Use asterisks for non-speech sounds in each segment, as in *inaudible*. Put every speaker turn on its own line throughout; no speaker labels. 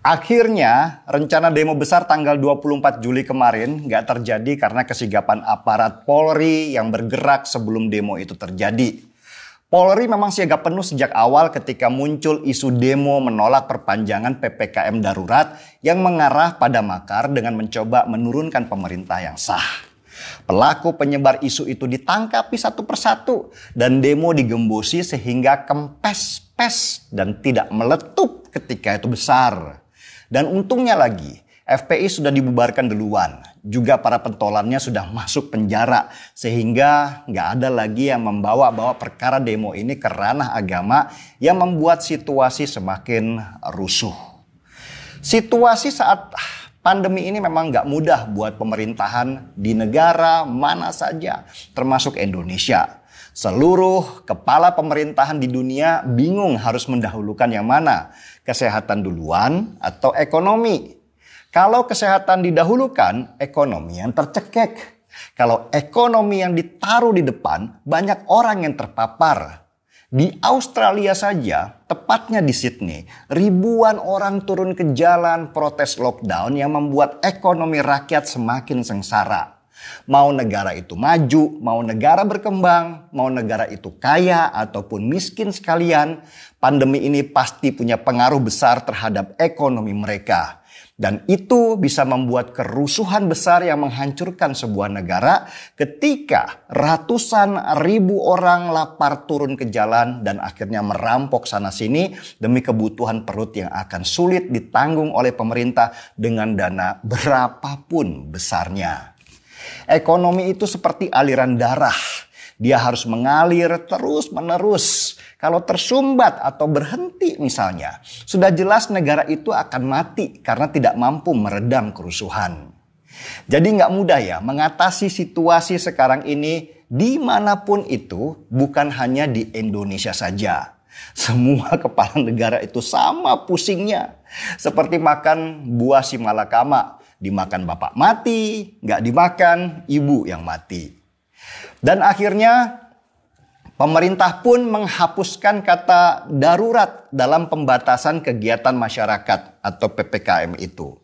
Akhirnya, rencana demo besar tanggal 24 Juli kemarin nggak terjadi karena kesigapan aparat Polri yang bergerak sebelum demo itu terjadi. Polri memang siaga penuh sejak awal ketika muncul isu demo menolak perpanjangan PPKM darurat yang mengarah pada makar dengan mencoba menurunkan pemerintah yang sah. Pelaku penyebar isu itu ditangkapi satu persatu dan demo digembosi sehingga kempes-pes dan tidak meletup ketika itu besar. Dan untungnya lagi, FPI sudah dibubarkan duluan. Juga para pentolannya sudah masuk penjara. Sehingga nggak ada lagi yang membawa-bawa perkara demo ini ke ranah agama yang membuat situasi semakin rusuh. Situasi saat Pandemi ini memang nggak mudah buat pemerintahan di negara mana saja, termasuk Indonesia. Seluruh kepala pemerintahan di dunia bingung harus mendahulukan yang mana, kesehatan duluan atau ekonomi. Kalau kesehatan didahulukan, ekonomi yang tercekek. Kalau ekonomi yang ditaruh di depan, banyak orang yang terpapar. Di Australia saja, tepatnya di Sydney, ribuan orang turun ke jalan protes lockdown yang membuat ekonomi rakyat semakin sengsara. Mau negara itu maju, mau negara berkembang, mau negara itu kaya ataupun miskin sekalian, pandemi ini pasti punya pengaruh besar terhadap ekonomi mereka. Dan itu bisa membuat kerusuhan besar yang menghancurkan sebuah negara ketika ratusan ribu orang lapar turun ke jalan dan akhirnya merampok sana-sini demi kebutuhan perut yang akan sulit ditanggung oleh pemerintah dengan dana berapapun besarnya. Ekonomi itu seperti aliran darah. Dia harus mengalir terus-menerus. Kalau tersumbat atau berhenti misalnya, sudah jelas negara itu akan mati karena tidak mampu meredam kerusuhan. Jadi nggak mudah ya mengatasi situasi sekarang ini dimanapun itu bukan hanya di Indonesia saja. Semua *laughs* kepala negara itu sama pusingnya. Seperti makan buah si malakama. Dimakan bapak mati, nggak dimakan ibu yang mati. Dan akhirnya pemerintah pun menghapuskan kata darurat dalam pembatasan kegiatan masyarakat atau PPKM itu.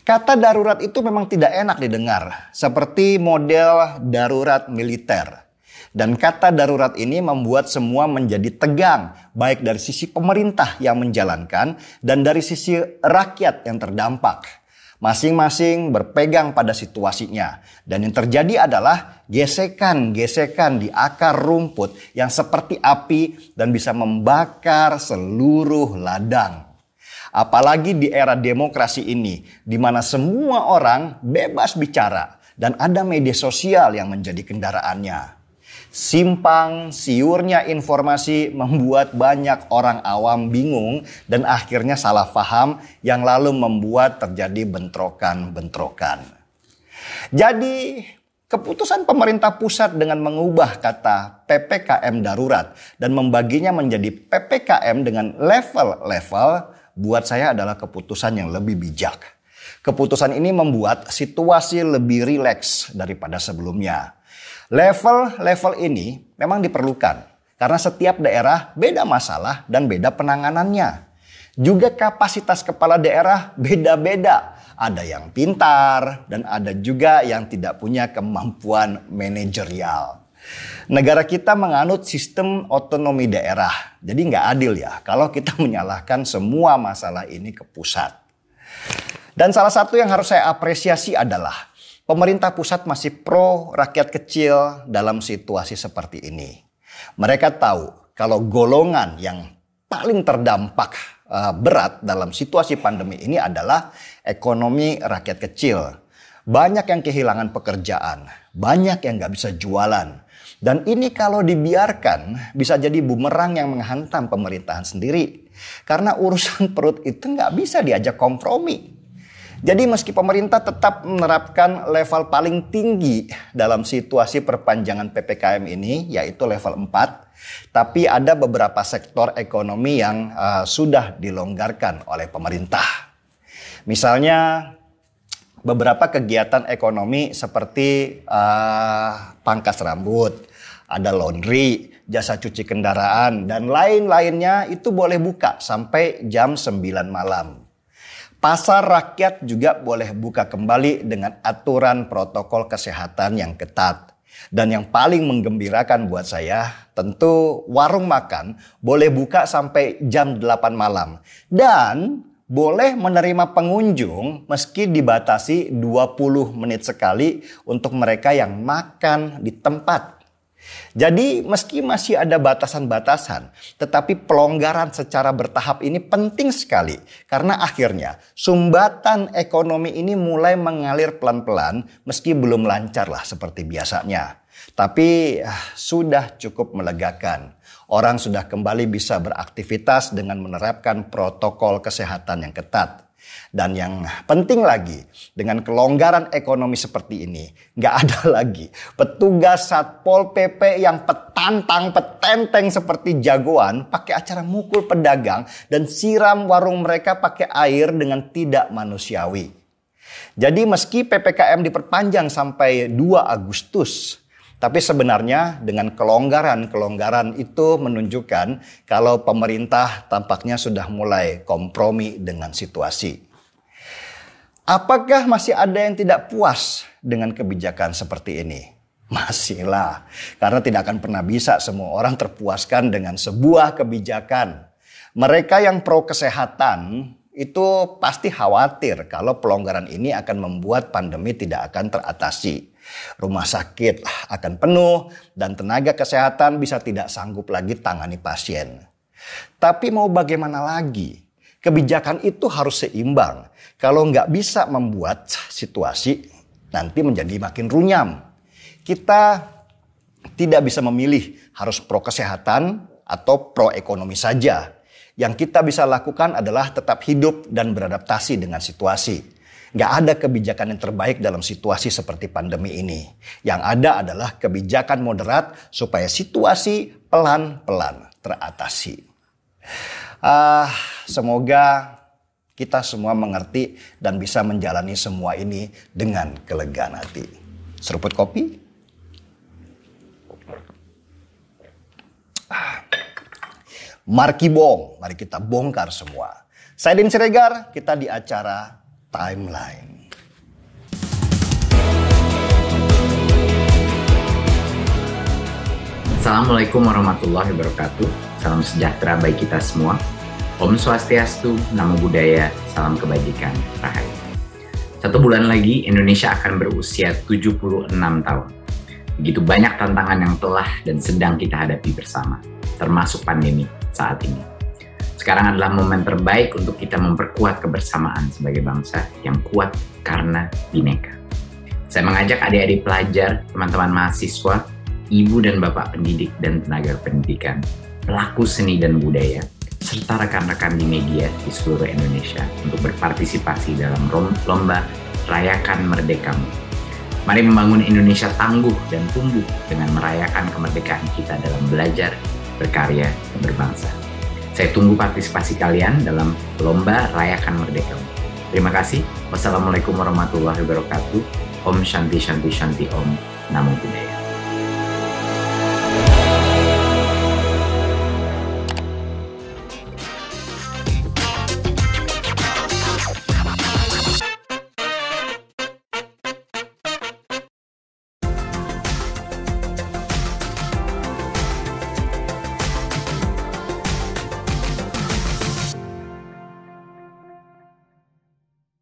Kata darurat itu memang tidak enak didengar, seperti model darurat militer. Dan kata darurat ini membuat semua menjadi tegang, baik dari sisi pemerintah yang menjalankan dan dari sisi rakyat yang terdampak masing-masing berpegang pada situasinya. Dan yang terjadi adalah gesekan-gesekan di akar rumput yang seperti api dan bisa membakar seluruh ladang. Apalagi di era demokrasi ini, di mana semua orang bebas bicara dan ada media sosial yang menjadi kendaraannya. Simpang siurnya informasi membuat banyak orang awam bingung dan akhirnya salah faham yang lalu membuat terjadi bentrokan-bentrokan. Jadi keputusan pemerintah pusat dengan mengubah kata PPKM darurat dan membaginya menjadi PPKM dengan level-level buat saya adalah keputusan yang lebih bijak. Keputusan ini membuat situasi lebih rileks daripada sebelumnya Level-level ini memang diperlukan karena setiap daerah beda masalah dan beda penanganannya. Juga kapasitas kepala daerah beda-beda. Ada yang pintar dan ada juga yang tidak punya kemampuan manajerial. Negara kita menganut sistem otonomi daerah. Jadi nggak adil ya kalau kita *laughs* menyalahkan semua masalah ini ke pusat. Dan salah satu yang harus saya apresiasi adalah Pemerintah pusat masih pro rakyat kecil dalam situasi seperti ini. Mereka tahu kalau golongan yang paling terdampak eh, berat dalam situasi pandemi ini adalah ekonomi rakyat kecil. Banyak yang kehilangan pekerjaan, banyak yang nggak bisa jualan. Dan ini kalau dibiarkan bisa jadi bumerang yang menghantam pemerintahan sendiri. Karena urusan perut itu nggak bisa diajak kompromi. Jadi meski pemerintah tetap menerapkan level paling tinggi dalam situasi perpanjangan PPKM ini yaitu level 4, tapi ada beberapa sektor ekonomi yang uh, sudah dilonggarkan oleh pemerintah. Misalnya beberapa kegiatan ekonomi seperti uh, pangkas rambut, ada laundry, jasa cuci kendaraan, dan lain-lainnya itu boleh buka sampai jam 9 malam. Pasar rakyat juga boleh buka kembali dengan aturan protokol kesehatan yang ketat. Dan yang paling menggembirakan buat saya, tentu warung makan boleh buka sampai jam 8 malam. Dan boleh menerima pengunjung meski dibatasi 20 menit sekali untuk mereka yang makan di tempat. Jadi meski masih ada batasan-batasan, tetapi pelonggaran secara bertahap ini penting sekali karena akhirnya sumbatan ekonomi ini mulai mengalir pelan-pelan meski belum lancar lah seperti biasanya. Tapi ah, sudah cukup melegakan. Orang sudah kembali bisa beraktivitas dengan menerapkan protokol kesehatan yang ketat. Dan yang penting lagi, dengan kelonggaran ekonomi seperti ini, nggak ada *laughs* lagi petugas Satpol PP yang petantang, petenteng seperti jagoan pakai acara mukul pedagang dan siram warung mereka pakai air dengan tidak manusiawi. Jadi meski PPKM diperpanjang sampai 2 Agustus, tapi sebenarnya dengan kelonggaran-kelonggaran itu menunjukkan kalau pemerintah tampaknya sudah mulai kompromi dengan situasi. Apakah masih ada yang tidak puas dengan kebijakan seperti ini? Masihlah, karena tidak akan pernah bisa semua orang terpuaskan dengan sebuah kebijakan. Mereka yang pro kesehatan itu pasti khawatir kalau pelonggaran ini akan membuat pandemi tidak akan teratasi. Rumah sakit akan penuh dan tenaga kesehatan bisa tidak sanggup lagi tangani pasien. Tapi mau bagaimana lagi? Kebijakan itu harus seimbang. Kalau nggak bisa membuat situasi nanti menjadi makin runyam. Kita tidak bisa memilih harus pro kesehatan atau pro ekonomi saja. Yang kita bisa lakukan adalah tetap hidup dan beradaptasi dengan situasi. Nggak ada kebijakan yang terbaik dalam situasi seperti pandemi ini. Yang ada adalah kebijakan moderat supaya situasi pelan-pelan teratasi. Uh, semoga kita semua mengerti dan bisa menjalani semua ini dengan kelegaan hati. Seruput kopi. Ah, marki Bong, mari kita bongkar semua. Saya Din Siregar, kita di acara timeline.
Assalamualaikum warahmatullahi wabarakatuh. Salam sejahtera bagi kita semua. Om Swastiastu, Namo Buddhaya, Salam Kebajikan, Rahayu. Satu bulan lagi Indonesia akan berusia 76 tahun. Begitu banyak tantangan yang telah dan sedang kita hadapi bersama, termasuk pandemi saat ini sekarang adalah momen terbaik untuk kita memperkuat kebersamaan sebagai bangsa yang kuat karena bineka. Saya mengajak adik-adik pelajar, teman-teman mahasiswa, ibu dan bapak pendidik dan tenaga pendidikan, pelaku seni dan budaya, serta rekan-rekan di media di seluruh Indonesia untuk berpartisipasi dalam lomba Rayakan Merdekamu. Mari membangun Indonesia tangguh dan tumbuh dengan merayakan kemerdekaan kita dalam belajar, berkarya, dan berbangsa. Saya tunggu partisipasi kalian dalam lomba rayakan merdeka. Terima kasih. Wassalamualaikum warahmatullahi wabarakatuh. Om Shanti Shanti Shanti Om. Namo Buddhaya.